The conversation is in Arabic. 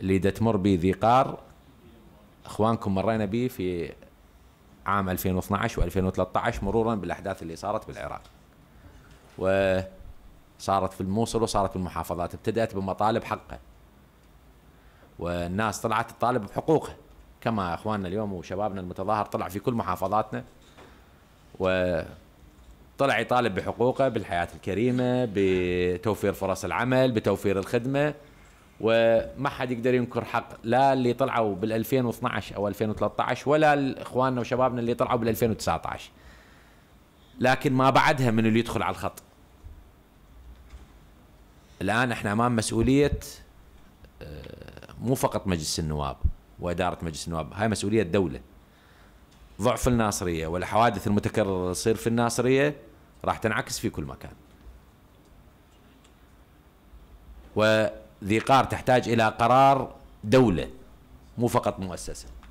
اللي تمر به ذي قار اخوانكم مرينا به في عام 2012 و2013 مرورا بالاحداث اللي صارت بالعراق. وصارت في الموصل وصارت في المحافظات، ابتدات بمطالب حقه. والناس طلعت تطالب بحقوقها كما اخواننا اليوم وشبابنا المتظاهر طلع في كل محافظاتنا و طلع يطالب بحقوقه بالحياه الكريمه بتوفير فرص العمل بتوفير الخدمه وما حد يقدر ينكر حق لا اللي طلعوا بال 2012 او 2013 ولا اخواننا وشبابنا اللي طلعوا بال 2019 لكن ما بعدها من اللي يدخل على الخط الان احنا امام مسؤوليه آه، مو فقط مجلس النواب واداره مجلس النواب هاي مسؤوليه الدوله ضعف الناصريه والحوادث المتكرره اللي تصير في الناصريه راح تنعكس في كل مكان و ذي قار تحتاج إلى قرار دولة مو فقط مؤسسة